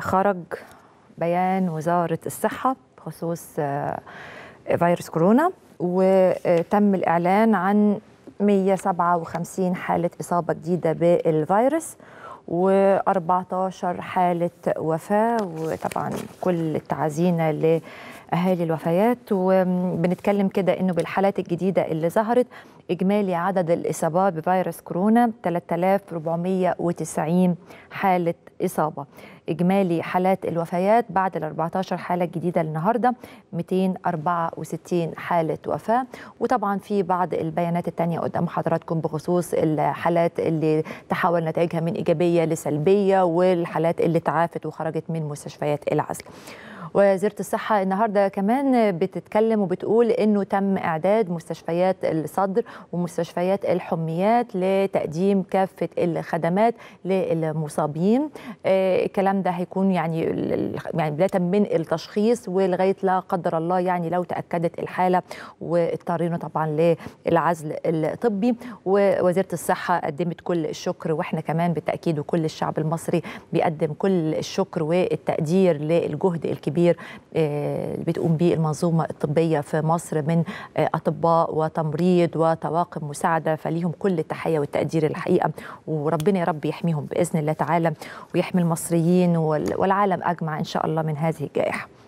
خرج بيان وزارة الصحة بخصوص آه، فيروس كورونا وتم الإعلان عن 157 حالة إصابة جديدة بالفيروس و14 حالة وفاة وطبعا كل التعازينا لأهالي الوفيات وبنتكلم كده إنه بالحالات الجديدة اللي ظهرت إجمالي عدد الإصابات بفيروس كورونا 3490 حالة إصابة إجمالي حالات الوفيات بعد ال 14 حالة جديدة النهاردة 264 حالة وفاة وطبعا في بعض البيانات التانية قدام حضراتكم بخصوص الحالات اللي تحول نتائجها من إيجابية لسلبية والحالات اللي تعافت وخرجت من مستشفيات العزل وزيره الصحه النهارده كمان بتتكلم وبتقول انه تم اعداد مستشفيات الصدر ومستشفيات الحميات لتقديم كافه الخدمات للمصابين آه، الكلام ده هيكون يعني يعني بدايه من التشخيص ولغايه لا قدر الله يعني لو تاكدت الحاله واضطرينا طبعا للعزل الطبي ووزيره الصحه قدمت كل الشكر واحنا كمان بالتاكيد وكل الشعب المصري بيقدم كل الشكر والتقدير للجهد الكبير الكبير آه، اللي بتقوم به المنظومه الطبيه في مصر من آه، اطباء وتمريض وطواقم مساعده فليهم كل التحيه والتقدير الحقيقه وربنا يا رب يحميهم باذن الله تعالى ويحمي المصريين والعالم اجمع ان شاء الله من هذه الجائحه